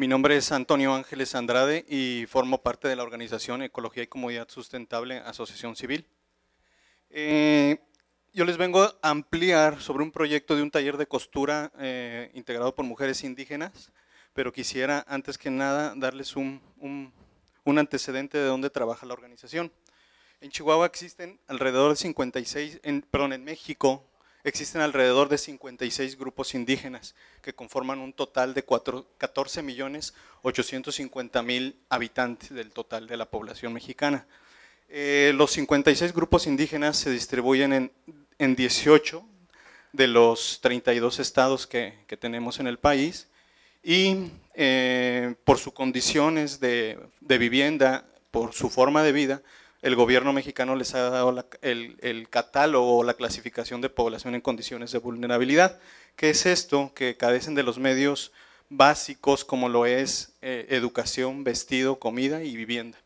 Mi nombre es Antonio Ángeles Andrade y formo parte de la organización Ecología y Comunidad Sustentable Asociación Civil. Eh, yo les vengo a ampliar sobre un proyecto de un taller de costura eh, integrado por mujeres indígenas, pero quisiera antes que nada darles un, un, antecedente de dónde trabaja la organización. En Chihuahua existen alrededor de 56, en, perdón, en México existen alrededor de 56 grupos indígenas que conforman un total de 14.850.000 habitantes del total de la población mexicana. Eh, los 56 grupos indígenas se distribuyen en, 18 de los 32 estados que, tenemos en el país y eh, por sus condiciones de vivienda, por su forma de vida, el gobierno mexicano les ha dado el, catálogo o la clasificación de población en condiciones de vulnerabilidad. que es esto? Que carecen de los medios básicos como lo es eh, educación, vestido, comida y vivienda.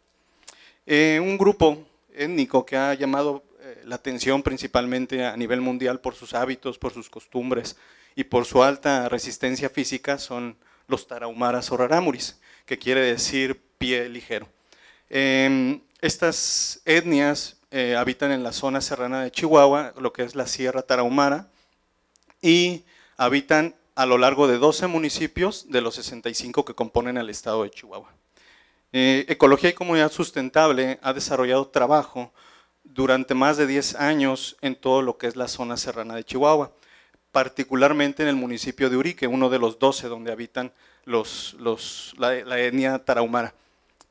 Eh, un grupo étnico que ha llamado eh, la atención principalmente a nivel mundial por sus hábitos, por sus costumbres y por su alta resistencia física son los tarahumaras o raramuris, que quiere decir pie ligero. Em, estas etnias eh, habitan en la zona serrana de Chihuahua, lo que es la Sierra Tarahumara, y habitan a lo largo de 12 municipios de los 65 que componen el estado de Chihuahua. Eh, ecología y Comunidad Sustentable ha desarrollado trabajo durante más de 10 años en todo lo que es la zona serrana de Chihuahua, particularmente en el municipio de Urique, uno de los 12 donde habitan los, la etnia tarahumara.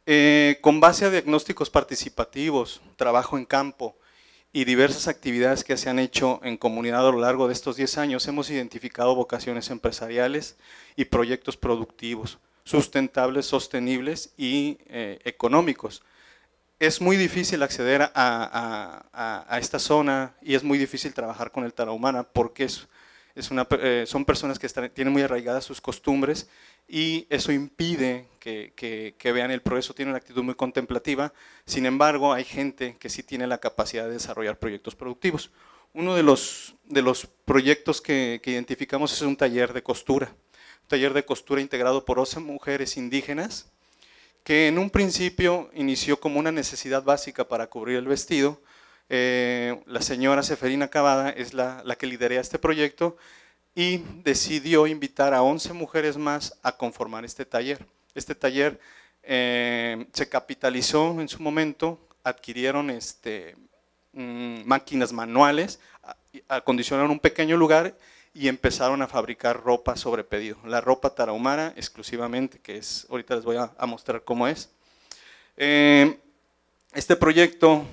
Eh, con base a diagnósticos participativos, trabajo en campo y diversas actividades que se han hecho en comunidad a lo largo de estos 10 años, hemos identificado vocaciones empresariales y proyectos productivos, sustentables, sostenibles y eh, económicos. Es muy difícil acceder a, esta zona y es muy difícil trabajar con el humana porque es eh, son personas que tienen muy arraigadas sus costumbres y eso impide que, vean el progreso, tienen una actitud muy contemplativa. Sin embargo, hay gente que sí tiene la capacidad de desarrollar proyectos productivos. Uno de los, proyectos que, que identificamos es un taller de costura, taller de costura integrado por 11 mujeres indígenas, que en un principio inició como una necesidad básica para cubrir el vestido, eh, la señora Seferina Cavada es la, que lidera este proyecto y decidió invitar a 11 mujeres más a conformar este taller. Este taller eh, se capitalizó en su momento, adquirieron este, mm, máquinas manuales, acondicionaron un pequeño lugar y empezaron a fabricar ropa sobre pedido, la ropa tarahumara exclusivamente, que es, ahorita les voy a, mostrar cómo es. Eh, este proyecto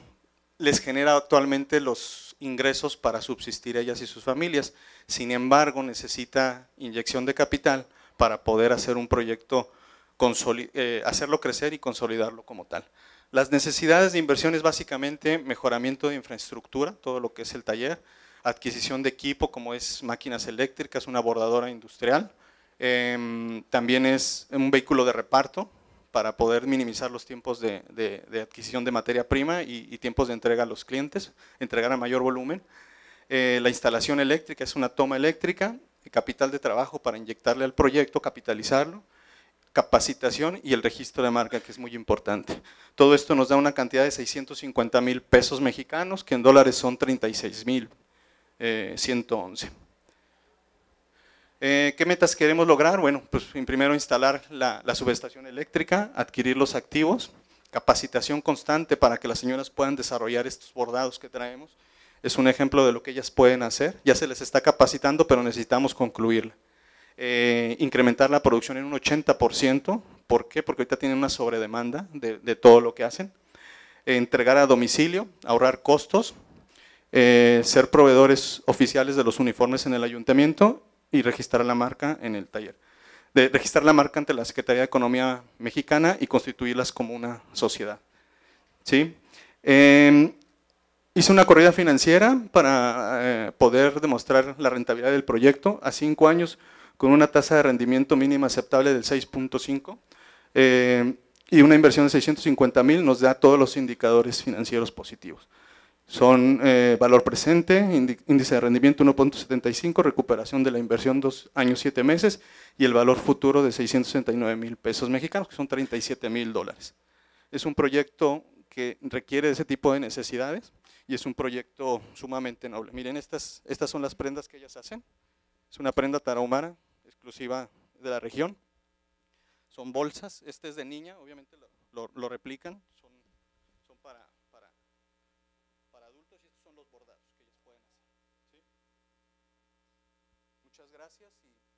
les genera actualmente los ingresos para subsistir ellas y sus familias. Sin embargo, necesita inyección de capital para poder hacer un proyecto, eh, hacerlo crecer y consolidarlo como tal. Las necesidades de inversión es básicamente mejoramiento de infraestructura, todo lo que es el taller, adquisición de equipo como es máquinas eléctricas, una bordadora industrial, em, también es un vehículo de reparto, para poder minimizar los tiempos de, adquisición de materia prima y, tiempos de entrega a los clientes, entregar a mayor volumen. Eh, la instalación eléctrica es una toma eléctrica, capital de trabajo para inyectarle al proyecto, capitalizarlo, capacitación y el registro de marca, que es muy importante. Todo esto nos da una cantidad de 650 mil pesos mexicanos, que en dólares son 36 mil eh, 111. Eh, ¿Qué metas queremos lograr? Bueno, pues primero instalar la, subestación eléctrica, adquirir los activos, capacitación constante para que las señoras puedan desarrollar estos bordados que traemos. Es un ejemplo de lo que ellas pueden hacer. Ya se les está capacitando, pero necesitamos concluirla. Eh, incrementar la producción en un 80%. ¿Por qué? Porque ahorita tienen una sobredemanda de, todo lo que hacen. Eh, entregar a domicilio, ahorrar costos, ser proveedores oficiales de los uniformes en el ayuntamiento y registrar la marca en el taller. De registrar la marca ante la Secretaría de Economía Mexicana y constituirlas como una sociedad. ¿Sí? Em, hice una corrida financiera para eh, poder demostrar la rentabilidad del proyecto a cinco años con una tasa de rendimiento mínima aceptable del 6.5 eh, y una inversión de 650 mil nos da todos los indicadores financieros positivos. Son eh, valor presente, índice de rendimiento 1.75, recuperación de la inversión dos años siete meses y el valor futuro de 669 mil pesos mexicanos, que son 37 mil dólares. Es un proyecto que requiere ese tipo de necesidades y es un proyecto sumamente noble. Miren, estas, estas son las prendas que ellas hacen. Es una prenda tarahumara, exclusiva de la región. Son bolsas, este es de niña, obviamente lo replican, son los bordados que ellas pueden hacer. ¿sí? Muchas gracias y